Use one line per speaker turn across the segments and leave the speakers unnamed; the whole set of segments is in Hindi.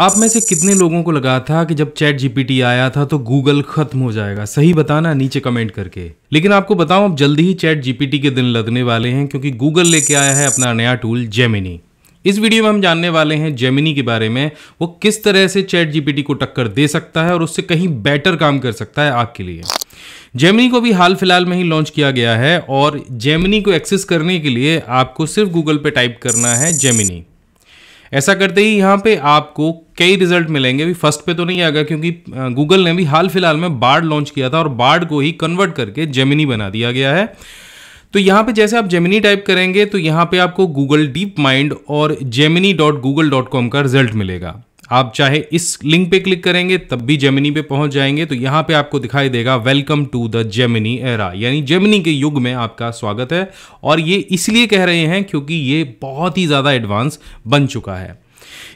आप में से कितने लोगों को लगा था कि जब चैट जीपीटी आया था तो गूगल खत्म हो जाएगा सही बताना नीचे कमेंट करके लेकिन आपको बताऊं अब जल्दी ही चैट जीपीटी के दिन लगने वाले हैं क्योंकि गूगल लेके आया है अपना नया टूल जेमिनी इस वीडियो में हम जानने वाले हैं जेमिनी के बारे में वो किस तरह से चैट जीपीटी को टक्कर दे सकता है और उससे कहीं बेटर काम कर सकता है आपके लिए जेमिनी को भी हाल फिलहाल में ही लॉन्च किया गया है और जेमिनी को एक्सेस करने के लिए आपको सिर्फ गूगल पे टाइप करना है जेमिनी ऐसा करते ही यहाँ पे आपको कई रिजल्ट मिलेंगे भी फर्स्ट पे तो नहीं आएगा क्योंकि गूगल ने भी हाल फिलहाल में बार्ड लॉन्च किया था और बार्ड को ही कन्वर्ट करके जेमिनी बना दिया गया है तो यहाँ पे जैसे आप जेमिनी टाइप करेंगे तो यहाँ पे आपको गूगल डीप माइंड और Gemini dot Google dot com का रिजल्ट मिलेगा आप चाहे इस लिंक पे क्लिक करेंगे तब भी जेमिनी पे पहुंच जाएंगे तो यहाँ पे आपको दिखाई देगा welcome to the Gemini era यानी जेमिनी के युग में आपका स्वागत है और ये इसलिए कह रहे हैं क्योंकि ये बहुत ही ज़्यादा एडवांस बन चुका है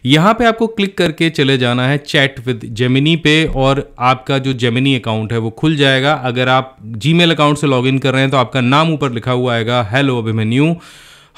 यहां पे आपको क्लिक करके चले जाना है चैट विद जेमिनी पे और आपका जो जेमिनी अकाउंट है वो खुल जाएगा अगर आप जीमेल अकाउंट से लॉग कर रहे हैं तो आपका नाम ऊपर लिखा हुआ आएगा hello Abhimanyu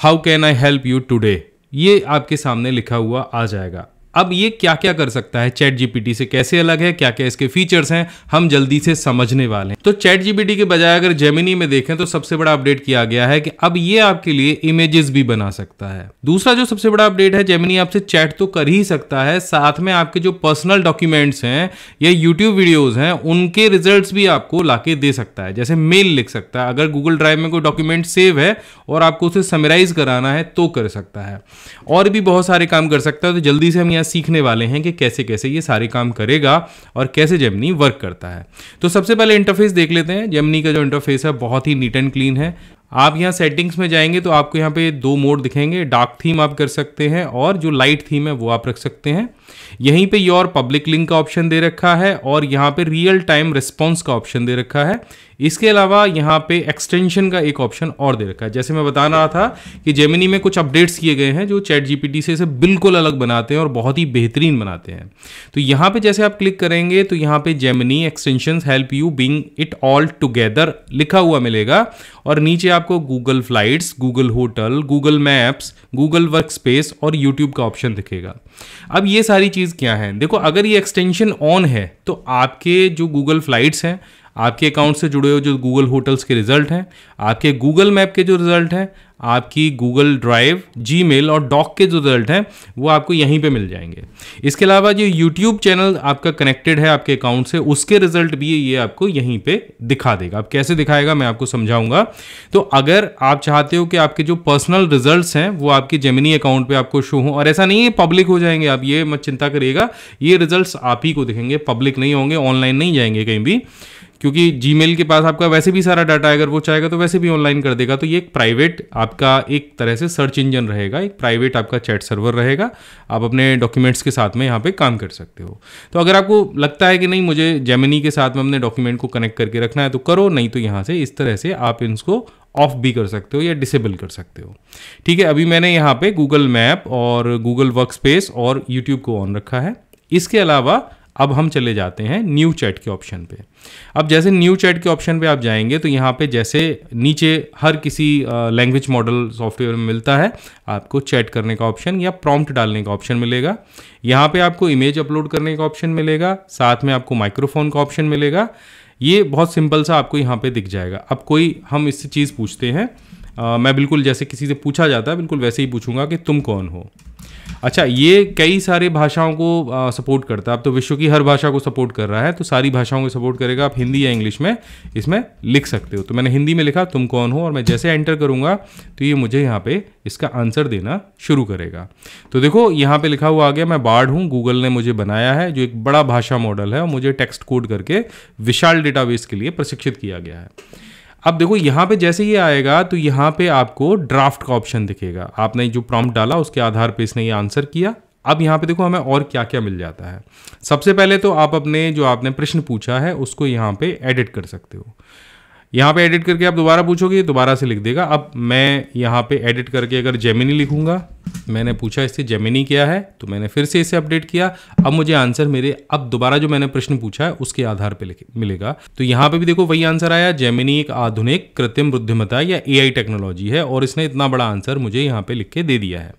how can I help you today ये आपके सामने लिखा हुआ आ जाएगा अब ये क्या क्या कर सकता है चैट जीपीटी से कैसे अलग है क्या क्या इसके फीचर्स हैं हम जल्दी से समझने वाले हैं तो चैट जीपीटी के बजाय अगर जेमिनी में देखें तो सबसे बड़ा अपडेट किया गया है कि अब ये आपके लिए इमेजेस भी बना सकता है दूसरा जो सबसे बड़ा अपडेट है जेमिनी आपसे चैट तो कर ही सकता है साथ में आपके जो पर्सनल डॉक्यूमेंट्स हैं या यूट्यूब वीडियोज हैं उनके रिजल्ट भी आपको लाके दे सकता है जैसे मेल लिख सकता है अगर गूगल ड्राइव में कोई डॉक्यूमेंट सेव है और आपको उसे समराइज कराना है तो कर सकता है और भी बहुत सारे काम कर सकता है तो जल्दी से हम यहाँ सीखने वाले हैं कि कैसे कैसे ये सारे काम करेगा और कैसे जेमनी वर्क करता है तो सबसे पहले इंटरफेस देख लेते हैं जेमनी का जो इंटरफेस है बहुत ही नीट एंड क्लीन है आप यहाँ सेटिंग्स में जाएंगे तो आपको यहाँ पे दो मोड दिखेंगे डार्क थीम आप कर सकते हैं और जो लाइट थीम है वो आप रख सकते हैं यहीं पे योर पब्लिक लिंक का ऑप्शन दे रखा है और यहाँ पे रियल टाइम रिस्पॉन्स का ऑप्शन दे रखा है इसके अलावा यहाँ पे एक्सटेंशन का एक ऑप्शन और दे रखा है जैसे मैं बता रहा था कि जेमिनी में कुछ अपडेट्स किए गए हैं जो चैट जीपीटी से इसे बिल्कुल अलग बनाते हैं और बहुत ही बेहतरीन बनाते हैं तो यहाँ पे जैसे आप क्लिक करेंगे तो यहाँ पे Gemini extension help you bring it all together लिखा हुआ मिलेगा और नीचे आपको Google flights Google hotel Google maps Google work और यूट्यूब का ऑप्शन दिखेगा अब ये सारे सारी चीज़ क्या है देखो अगर ये एक्सटेंशन ऑन है तो आपके जो गूगल फ्लाइट्स हैं आपके अकाउंट से जुड़े हुए जो गूगल होटल्स के रिजल्ट हैं आपके गूगल मैप के जो रिजल्ट हैं आपकी गूगल ड्राइव मेल और डॉक के जो रिजल्ट हैं वो आपको यहीं पे मिल जाएंगे इसके अलावा जो यूट्यूब चैनल आपका कनेक्टेड है आपके अकाउंट से उसके रिजल्ट भी ये आपको यहीं पे दिखा देगा आप कैसे दिखाएगा मैं आपको समझाऊंगा तो अगर आप चाहते हो कि आपके जो पर्सनल रिजल्ट हैं वो आपके जेमिनी अकाउंट पर आपको शो हों और ऐसा नहीं है पब्लिक हो जाएंगे आप ये मत चिंता करिएगा ये रिजल्ट आप ही को दिखेंगे पब्लिक नहीं होंगे ऑनलाइन नहीं जाएंगे कहीं भी क्योंकि जी के पास आपका वैसे भी सारा डाटा है अगर वो चाहेगा तो वैसे भी ऑनलाइन कर देगा तो ये एक प्राइवेट आपका एक तरह से सर्च इंजन रहेगा एक प्राइवेट आपका चैट सर्वर रहेगा आप अपने डॉक्यूमेंट्स के साथ में यहाँ पे काम कर सकते हो तो अगर आपको लगता है कि नहीं मुझे जेमिनी के साथ में अपने डॉक्यूमेंट को कनेक्ट करके रखना है तो करो नहीं तो यहाँ से इस तरह से आप इसको ऑफ भी कर सकते हो या डिसेबल कर सकते हो ठीक है अभी मैंने यहाँ पे गूगल मैप और गूगल वर्क स्पेस और यूट्यूब को ऑन रखा है इसके अलावा अब हम चले जाते हैं न्यू चैट के ऑप्शन पे अब जैसे न्यू चैट के ऑप्शन पे आप जाएंगे तो यहाँ पे जैसे नीचे हर किसी लैंग्वेज मॉडल सॉफ्टवेयर में मिलता है आपको चैट करने का ऑप्शन या प्रॉम्प्ट डालने का ऑप्शन मिलेगा यहाँ पे आपको इमेज अपलोड करने का ऑप्शन मिलेगा साथ में आपको माइक्रोफोन का ऑप्शन मिलेगा ये बहुत सिंपल सा आपको यहाँ पे दिख जाएगा अब कोई हम इससे चीज़ पूछते हैं आ, मैं बिल्कुल जैसे किसी से पूछा जाता है बिल्कुल वैसे ही पूछूंगा कि तुम कौन हो अच्छा ये कई सारे भाषाओं को आ, सपोर्ट करता है अब तो विश्व की हर भाषा को सपोर्ट कर रहा है तो सारी भाषाओं को सपोर्ट करेगा आप हिंदी या इंग्लिश में इसमें लिख सकते हो तो मैंने हिंदी में लिखा तुम कौन हो और मैं जैसे एंटर करूँगा तो ये मुझे यहाँ पे इसका आंसर देना शुरू करेगा तो देखो यहाँ पे लिखा हुआ आ गया मैं बाढ़ हूँ गूगल ने मुझे बनाया है जो एक बड़ा भाषा मॉडल है और मुझे टेक्स्ट कोड करके विशाल डेटाबेस के लिए प्रशिक्षित किया गया है अब देखो यहाँ पे जैसे ही आएगा तो यहाँ पे आपको ड्राफ्ट का ऑप्शन दिखेगा आपने जो प्रॉम्प्ट डाला उसके आधार पे इसने ये आंसर किया अब यहाँ पे देखो हमें और क्या क्या मिल जाता है सबसे पहले तो आप अपने जो आपने प्रश्न पूछा है उसको यहाँ पे एडिट कर सकते हो यहाँ पे एडिट करके आप दोबारा पूछोगे दोबारा से लिख देगा अब मैं यहाँ पे एडिट करके अगर जेमिनी लिखूंगा मैंने पूछा इससे जेमिनी क्या है तो मैंने फिर से इसे अपडेट किया अब मुझे आंसर मेरे अब दोबारा जो मैंने प्रश्न पूछा है उसके आधार पे मिलेगा तो यहाँ पे भी देखो वही आंसर आया जेमिनी एक आधुनिक कृत्रिम बुद्धिमता या ए टेक्नोलॉजी है और इसने इतना बड़ा आंसर मुझे यहाँ पे लिख के दे दिया है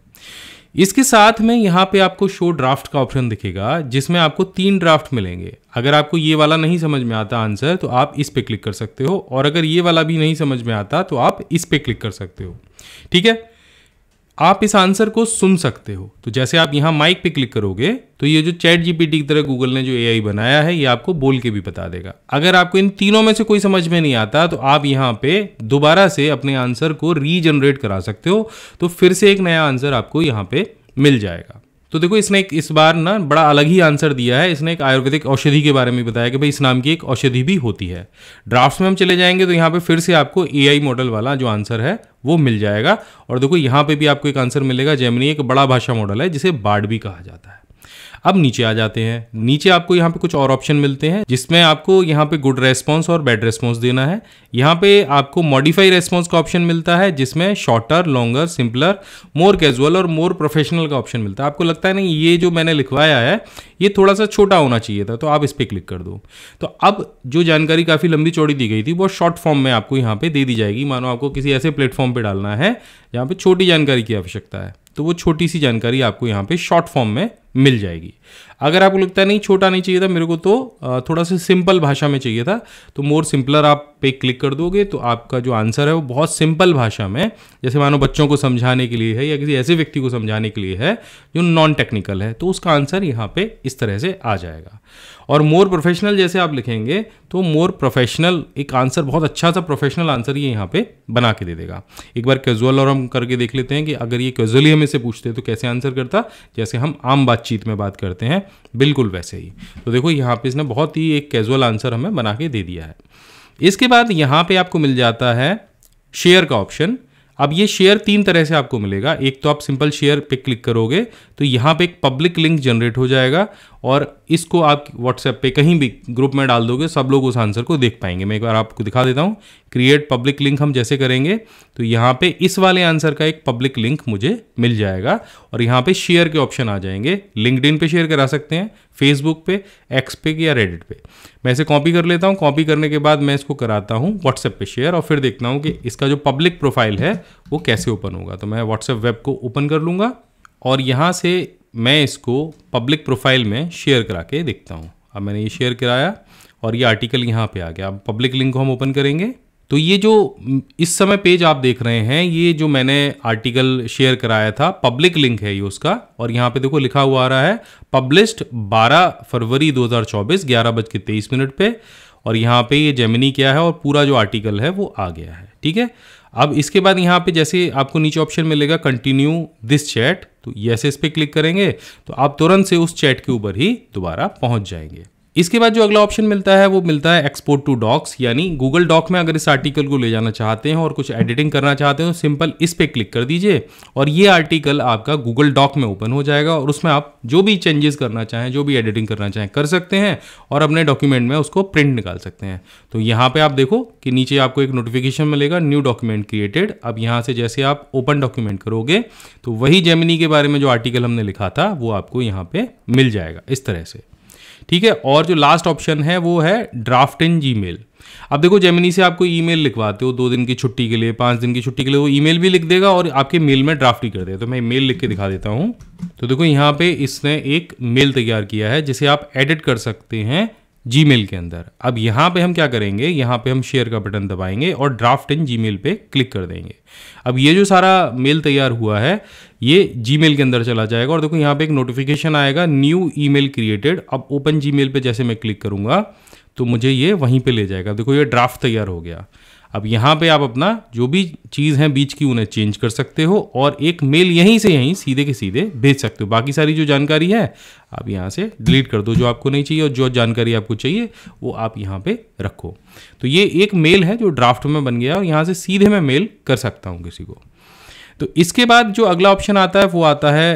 इसके साथ में यहाँ पे आपको शो ड्राफ्ट का ऑप्शन दिखेगा जिसमें आपको तीन ड्राफ्ट मिलेंगे अगर आपको ये वाला नहीं समझ में आता आंसर तो आप इस पे क्लिक कर सकते हो और अगर ये वाला भी नहीं समझ में आता तो आप इस पे क्लिक कर सकते हो ठीक है आप इस आंसर को सुन सकते हो तो जैसे आप यहाँ माइक पे क्लिक करोगे तो ये जो चैट जीपीटी की तरह गूगल ने जो एआई बनाया है ये आपको बोल के भी बता देगा अगर आपको इन तीनों में से कोई समझ में नहीं आता तो आप यहाँ पे दोबारा से अपने आंसर को रीजनरेट करा सकते हो तो फिर से एक नया आंसर आपको यहाँ पे मिल जाएगा तो देखो इसने एक इस बार ना बड़ा अलग ही आंसर दिया है इसने एक आयुर्वेदिक औषधि के बारे में बताया कि भाई इस नाम की एक औषधि भी होती है ड्राफ्ट में हम चले जाएंगे तो यहाँ पे फिर से आपको एआई मॉडल वाला जो आंसर है वो मिल जाएगा और देखो यहाँ पे भी आपको एक आंसर मिलेगा जैमनी एक बड़ा भाषा मॉडल है जिसे बाढ़ भी कहा जाता है अब नीचे आ जाते हैं नीचे आपको यहाँ पे कुछ और ऑप्शन मिलते हैं जिसमें आपको यहाँ पे गुड रेस्पॉन्स और बैड रेस्पॉन्स देना है यहाँ पे आपको मॉडिफाई रेस्पॉन्स का ऑप्शन मिलता है जिसमें shorter longer simpler more casual और मोर प्रोफेशनल का ऑप्शन मिलता है आपको लगता है ना ये जो मैंने लिखवाया है ये थोड़ा सा छोटा होना चाहिए था तो आप इस पर क्लिक कर दो तो अब जो जानकारी काफ़ी लंबी चौड़ी दी गई थी वो शॉर्ट फॉर्म में आपको यहाँ पे दे दी जाएगी मानो आपको किसी ऐसे प्लेटफॉर्म पर डालना है जहाँ पे छोटी जानकारी की आवश्यकता है तो वो छोटी सी जानकारी आपको यहाँ पे शॉर्ट फॉर्म में मिल जाएगी अगर आपको लगता है नहीं छोटा नहीं चाहिए था मेरे को तो थोड़ा सा सिंपल भाषा में चाहिए था तो मोर सिंपलर आप पे क्लिक कर दोगे तो आपका जो आंसर है वो बहुत सिंपल भाषा में जैसे मानो बच्चों को समझाने के लिए है या किसी ऐसे व्यक्ति को समझाने के लिए है जो नॉन टेक्निकल है तो उसका आंसर यहाँ पर इस तरह से आ जाएगा और मोर प्रोफेशनल जैसे आप लिखेंगे तो मोर प्रोफेशनल एक आंसर बहुत अच्छा सा प्रोफेशनल आंसर ये यहाँ पे बना के दे देगा एक बार कैजुअल और हम करके देख लेते हैं कि अगर ये कैजुअली हम इसे पूछते तो कैसे आंसर करता जैसे हम आम बात बातचीत में बात करते हैं बिल्कुल वैसे ही तो देखो यहाँ पे इसने बहुत ही एक कैजुअल आंसर हमें बना के दे दिया है इसके बाद यहाँ पे आपको मिल जाता है शेयर का ऑप्शन अब ये शेयर तीन तरह से आपको मिलेगा एक तो आप सिंपल शेयर पे क्लिक करोगे तो यहाँ पे एक पब्लिक लिंक जनरेट हो जाएगा और इसको आप व्हाट्सएप पे कहीं भी ग्रुप में डाल दोगे सब लोग उस आंसर को देख पाएंगे मैं एक बार आपको दिखा देता हूँ क्रिएट पब्लिक लिंक हम जैसे करेंगे तो यहाँ पे इस वाले आंसर का एक पब्लिक लिंक मुझे मिल जाएगा और यहाँ पे शेयर के ऑप्शन आ जाएंगे लिंकड पे शेयर करा सकते हैं फेसबुक पे एक्स पे या रेडिट पे मैं इसे कॉपी कर लेता हूँ कॉपी करने के बाद मैं इसको कराता हूँ व्हाट्सएप पे शेयर और फिर देखता हूँ कि इसका जो पब्लिक प्रोफाइल है वो कैसे ओपन होगा तो मैं व्हाट्सएप वेब को ओपन कर लूँगा और यहाँ से मैं इसको पब्लिक प्रोफाइल में शेयर करा के देखता हूँ अब मैंने ये शेयर कराया और ये आर्टिकल यहाँ पे आ गया अब पब्लिक लिंक को हम ओपन करेंगे तो ये जो इस समय पेज आप देख रहे हैं ये जो मैंने आर्टिकल शेयर कराया था पब्लिक लिंक है ये उसका और यहाँ पे देखो लिखा हुआ आ रहा है पब्लिश्ड 12 फरवरी 2024 ग्यारह बज के तेईस मिनट पर और यहाँ पर ये जेमिनी क्या है और पूरा जो आर्टिकल है वो आ गया है ठीक है अब इसके बाद यहाँ पे जैसे आपको नीचे ऑप्शन मिलेगा कंटिन्यू दिस चैट तो एस पे क्लिक करेंगे तो आप तुरंत से उस चैट के ऊपर ही दोबारा पहुंच जाएंगे इसके बाद जो अगला ऑप्शन मिलता है वो मिलता है एक्सपोर्ट टू डॉक्स यानी गूगल डॉक में अगर इस आर्टिकल को ले जाना चाहते हैं और कुछ एडिटिंग करना चाहते हैं तो सिंपल इस पर क्लिक कर दीजिए और ये आर्टिकल आपका गूगल डॉक में ओपन हो जाएगा और उसमें आप जो भी चेंजेस करना चाहें जो भी एडिटिंग करना चाहें कर सकते हैं और अपने डॉक्यूमेंट में उसको प्रिंट निकाल सकते हैं तो यहाँ पर आप देखो कि नीचे आपको एक नोटिफिकेशन मिलेगा न्यू डॉक्यूमेंट क्रिएटेड अब यहाँ से जैसे आप ओपन डॉक्यूमेंट करोगे तो वही जेमिनी के बारे में जो आर्टिकल हमने लिखा था वो आपको यहाँ पर मिल जाएगा इस तरह से ठीक है और जो लास्ट ऑप्शन है वो है ड्राफ्ट इन जी अब देखो जेमिनी से आपको ईमेल लिखवाते हो दो दिन की छुट्टी के लिए पांच दिन की छुट्टी के लिए वो ईमेल भी लिख देगा और आपके मेल में ड्राफ्ट ही कर देगा तो मैं मेल लिख के दिखा देता हूं तो देखो यहां पे इसने एक मेल तैयार किया है जिसे आप एडिट कर सकते हैं जी के अंदर अब यहाँ पे हम क्या करेंगे यहाँ पे हम शेयर का बटन दबाएंगे और ड्राफ्ट इन जी पे क्लिक कर देंगे अब ये जो सारा मेल तैयार हुआ है ये जीमेल के अंदर चला जाएगा और देखो यहाँ पे एक नोटिफिकेशन आएगा न्यू ईमेल क्रिएटेड अब ओपन जीमेल पे जैसे मैं क्लिक करूँगा तो मुझे ये वहीं पे ले जाएगा देखो ये ड्राफ्ट तैयार हो गया अब यहाँ पे आप अपना जो भी चीज़ है बीच की उन्हें चेंज कर सकते हो और एक मेल यहीं से यहीं सीधे के सीधे भेज सकते हो बाकी सारी जो जानकारी है आप यहाँ से डिलीट कर दो जो आपको नहीं चाहिए और जो जानकारी आपको चाहिए वो आप यहाँ पे रखो तो ये एक मेल है जो ड्राफ्ट में बन गया और यहाँ से सीधे मैं मेल कर सकता हूँ किसी को तो इसके बाद जो अगला ऑप्शन आता है वो आता है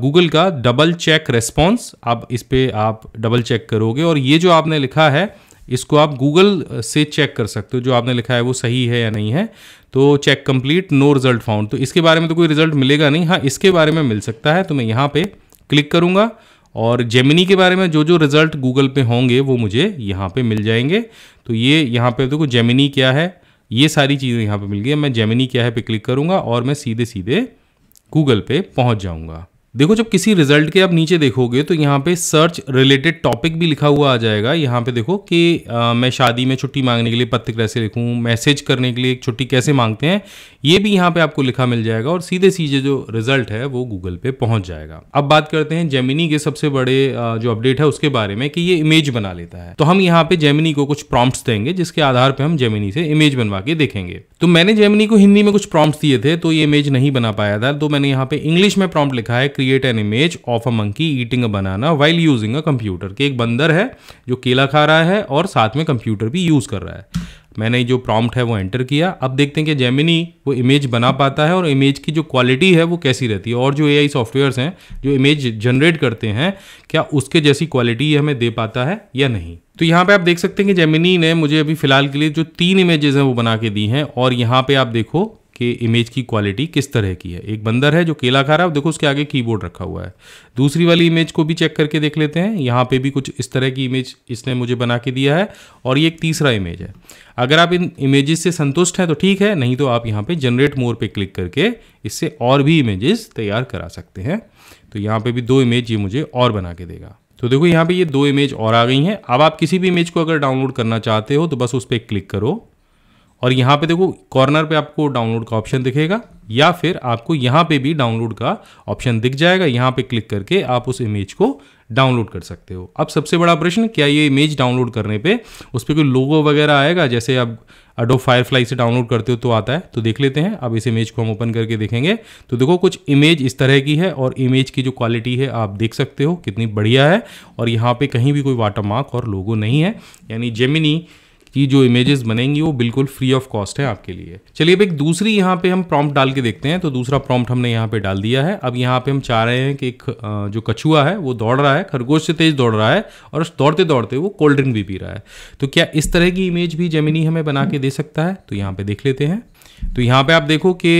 गूगल का डबल चेक रेस्पॉन्स आप इस पर आप डबल चेक करोगे और ये जो आपने लिखा है इसको आप गूगल से चेक कर सकते हो जो आपने लिखा है वो सही है या नहीं है तो check complete no result found तो इसके बारे में तो कोई रिजल्ट मिलेगा नहीं हाँ इसके बारे में मिल सकता है तो मैं यहाँ पे क्लिक करूँगा और जेमिनी के बारे में जो जो रिज़ल्ट गूगल पे होंगे वो मुझे यहाँ पे मिल जाएंगे तो ये यहाँ पे देखो तो जेमिनी क्या है ये सारी चीज़ें यहाँ पे मिल गई मैं जेमिनी क्या है पे क्लिक करूँगा और मैं सीधे सीधे गूगल पे पहुँच जाऊँगा देखो जब किसी रिजल्ट के आप नीचे देखोगे तो यहाँ पे सर्च रिलेटेड टॉपिक भी लिखा हुआ आ जाएगा यहाँ पे देखो कि आ, मैं शादी में छुट्टी मांगने के लिए पत्र कैसे लिखूँ मैसेज करने के लिए छुट्टी कैसे मांगते हैं ये भी यहाँ पे आपको लिखा मिल जाएगा और सीधे सीधे जो रिजल्ट है वो गूगल पे पहुंच जाएगा अब बात करते हैं जेमिनी के सबसे बड़े जो अपडेट है उसके बारे में कि ये इमेज बना लेता है तो हम यहाँ पे जेमिनी को कुछ प्रॉम्प्ट्स देंगे जिसके आधार पे हम जेमिनी से इमेज बनवा के देखेंगे तो मैंने जेमिनी को हिंदी में कुछ प्रॉम्प्ट्स दिए थे तो ये इमेज नहीं बना पाया था तो मैंने यहाँ पे इंग्लिश में प्रॉम्प्ट लिखा है create an image of a monkey eating a banana while using a computer के एक बंदर है जो केला खा रहा है और साथ में कंप्यूटर भी यूज कर रहा है मैंने जो प्रॉम्प्ट है वो एंटर किया अब देखते हैं कि जेमिनी वो इमेज बना पाता है और इमेज की जो क्वालिटी है वो कैसी रहती है और जो एआई सॉफ्टवेयर्स हैं जो इमेज जनरेट करते हैं क्या उसके जैसी क्वालिटी हमें दे पाता है या नहीं तो यहाँ पे आप देख सकते हैं कि जेमिनी ने मुझे अभी फिलहाल के लिए जो तीन इमेजेस हैं वो बना के दी हैं और यहाँ पे आप देखो कि इमेज की क्वालिटी किस तरह की है एक बंदर है जो केला खा रहा है देखो उसके आगे कीबोर्ड रखा हुआ है दूसरी वाली इमेज को भी चेक करके देख लेते हैं यहाँ पे भी कुछ इस तरह की इमेज इसने मुझे बना के दिया है और ये एक तीसरा इमेज है अगर आप इन इमेजेस से संतुष्ट हैं तो ठीक है नहीं तो आप यहाँ पर जनरेट मोर पर क्लिक करके इससे और भी इमेजेस तैयार करा सकते हैं तो यहाँ पर भी दो इमेज ये मुझे और बना के देगा तो देखो यहाँ पे ये दो इमेज और आ गई हैं अब आप किसी भी इमेज को अगर डाउनलोड करना चाहते हो तो बस उस पर क्लिक करो और यहाँ पे देखो कॉर्नर पे आपको डाउनलोड का ऑप्शन दिखेगा या फिर आपको यहाँ पे भी डाउनलोड का ऑप्शन दिख जाएगा यहाँ पे क्लिक करके आप उस इमेज को डाउनलोड कर सकते हो अब सबसे बड़ा प्रश्न क्या ये इमेज डाउनलोड करने पे उस पर कोई लोगो वगैरह आएगा जैसे आप अडो फायरफ्लाई से डाउनलोड करते हो तो आता है तो देख लेते हैं अब इस इमेज को हम ओपन करके देखेंगे तो देखो कुछ इमेज इस तरह की है और इमेज की जो क्वालिटी है आप देख सकते हो कितनी बढ़िया है और यहाँ पर कहीं भी कोई वाटर मार्क और लोगो नहीं है यानी जेमिनी की जो इमेजेस बनेंगी वो बिल्कुल फ्री ऑफ कॉस्ट है आपके लिए चलिए अब एक दूसरी यहाँ पे हम प्रॉम्प्ट डाल के देखते हैं तो दूसरा प्रॉम्प्ट हमने यहाँ पे डाल दिया है अब यहाँ पे हम चाह रहे हैं कि एक जो कछुआ है वो दौड़ रहा है खरगोश से तेज दौड़ रहा है और दौड़ते दौड़ते वो कोल्ड ड्रिंक भी पी रहा है तो क्या इस तरह की इमेज भी जमीनी हमें बना के दे सकता है तो यहाँ पे देख लेते हैं तो यहाँ पे आप देखो कि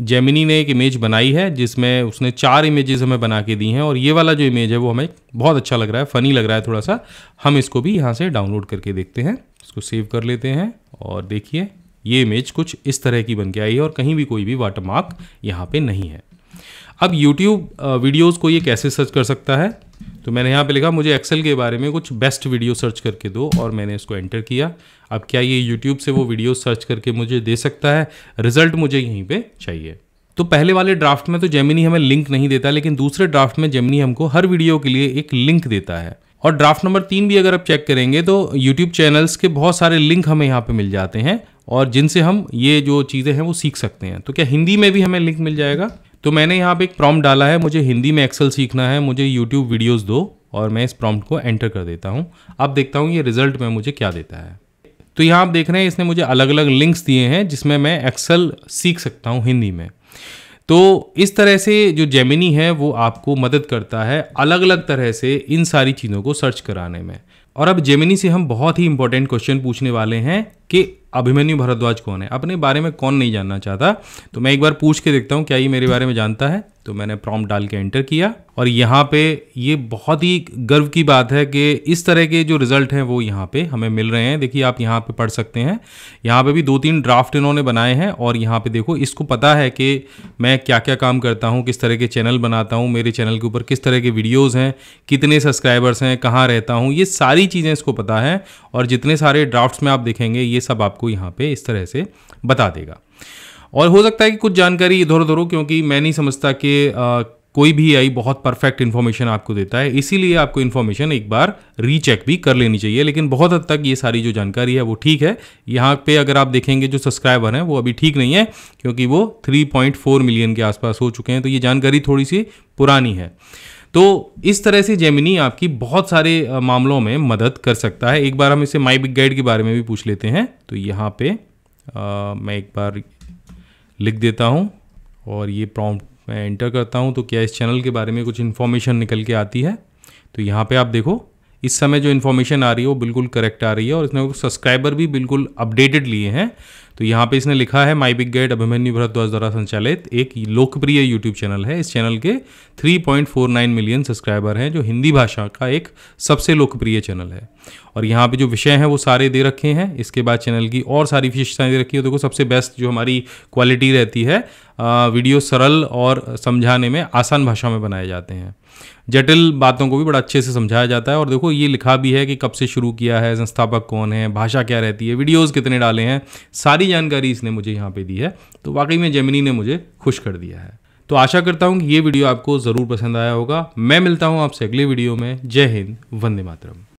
जेमिनी ने एक इमेज बनाई है जिसमें उसने चार इमेजेस हमें बना के दी हैं और ये वाला जो इमेज है वो हमें बहुत अच्छा लग रहा है फ़नी लग रहा है थोड़ा सा हम इसको भी यहाँ से डाउनलोड करके देखते हैं इसको सेव कर लेते हैं और देखिए ये इमेज कुछ इस तरह की बन के आई है और कहीं भी कोई भी वाटर मार्क यहाँ पर नहीं है अब यूट्यूब वीडियोज़ को ये कैसे सर्च कर सकता है तो मैंने यहाँ पे लिखा मुझे एक्सेल के बारे में कुछ बेस्ट वीडियो सर्च करके दो और मैंने इसको एंटर किया अब क्या ये यूट्यूब से वो वीडियो सर्च करके मुझे दे सकता है रिजल्ट मुझे यहीं पर चाहिए तो पहले वाले ड्राफ्ट में तो जेमिनी हमें लिंक नहीं देता लेकिन दूसरे ड्राफ्ट में जेमिनी हमको हर वीडियो के लिए एक लिंक देता है और ड्राफ्ट नंबर तीन भी अगर आप चेक करेंगे तो यूट्यूब चैनल्स के बहुत सारे लिंक हमें यहाँ पे मिल जाते हैं और जिनसे हम ये जो चीज़ें हैं वो सीख सकते हैं तो क्या हिंदी में भी हमें लिंक मिल जाएगा तो मैंने यहाँ पे एक प्रॉम्प्ट डाला है मुझे हिंदी में एक्सेल सीखना है मुझे यूट्यूब वीडियोस दो और मैं इस प्रॉम्प्ट को एंटर कर देता हूँ अब देखता हूँ ये रिजल्ट में मुझे क्या देता है तो यहाँ आप देख रहे हैं इसने मुझे अलग अलग लिंक्स दिए हैं जिसमें मैं एक्सेल सीख सकता हूँ हिंदी में तो इस तरह से जो जेमिनी है वो आपको मदद करता है अलग अलग तरह से इन सारी चीज़ों को सर्च कराने में और अब जेमिनी से हम बहुत ही इंपॉर्टेंट क्वेश्चन पूछने वाले हैं कि अभिमन्यु भारद्वाज कौन है अपने बारे में कौन नहीं जानना चाहता तो मैं एक बार पूछ के देखता हूँ क्या ये मेरे बारे में जानता है तो मैंने प्रॉम्प्ट डाल के एंटर किया और यहाँ पे ये बहुत ही गर्व की बात है कि इस तरह के जो रिज़ल्ट हैं वो यहाँ पे हमें मिल रहे हैं देखिए आप यहाँ पे पढ़ सकते हैं यहाँ पे भी दो तीन ड्राफ्ट इन्होंने बनाए हैं और यहाँ पे देखो इसको पता है कि मैं क्या क्या काम करता हूँ किस तरह के चैनल बनाता हूँ मेरे चैनल के ऊपर किस तरह के वीडियोज़ हैं कितने सब्सक्राइबर्स हैं कहाँ रहता हूँ ये सारी चीज़ें इसको पता है और जितने सारे ड्राफ्ट में आप देखेंगे ये सब आपको यहाँ पर इस तरह से बता देगा और हो सकता है कि कुछ जानकारी इधर उधर हो क्योंकि मैं नहीं समझता कि कोई भी आई बहुत परफेक्ट इन्फॉर्मेशन आपको देता है इसीलिए आपको इन्फॉर्मेशन एक बार रीचेक भी कर लेनी चाहिए लेकिन बहुत हद तक ये सारी जो जानकारी है वो ठीक है यहाँ पे अगर आप देखेंगे जो सब्सक्राइबर हैं वो अभी ठीक नहीं है क्योंकि वो 3.4 मिलियन के आसपास हो चुके हैं तो ये जानकारी थोड़ी सी पुरानी है तो इस तरह से जेमिनी आपकी बहुत सारे मामलों में मदद कर सकता है एक बार हम इसे माई बिग गाइड के बारे में भी पूछ लेते हैं तो यहाँ पे आ, मैं एक बार लिख देता हूँ और ये प्रॉम्प्ट मैं एंटर करता हूँ तो क्या इस चैनल के बारे में कुछ इन्फॉर्मेशन निकल के आती है तो यहाँ पे आप देखो इस समय जो इन्फॉर्मेशन आ रही है वो बिल्कुल करेक्ट आ रही है और इसने सब्सक्राइबर भी बिल्कुल अपडेटेड लिए हैं तो यहाँ पे इसने लिखा है my big guide Abhimanyu Bhardwaj द्वारा संचालित एक लोकप्रिय यूट्यूब चैनल है इस चैनल के 3.49 मिलियन सब्सक्राइबर हैं जो हिंदी भाषा का एक सबसे लोकप्रिय चैनल है और यहाँ पे जो विषय हैं वो सारे दे रखे हैं इसके बाद चैनल की और सारी विशेषताएं दे रखी है तो देखो सबसे बेस्ट जो हमारी क्वालिटी रहती है वीडियो सरल और समझाने में आसान भाषा में बनाए जाते हैं जटिल बातों को भी बड़ा अच्छे से समझाया जाता है और देखो ये लिखा भी है कि कब से शुरू किया है संस्थापक कौन है भाषा क्या रहती है वीडियोज़ कितने डाले हैं सारी सारी जानकारी इसने मुझे यहाँ पे दी है तो वाकई में जेमिनी ने मुझे खुश कर दिया है तो आशा करता हूँ कि ये वीडियो आपको ज़रूर पसंद आया होगा मैं मिलता हूँ आपसे अगले वीडियो में जय हिंद वंदे मातरम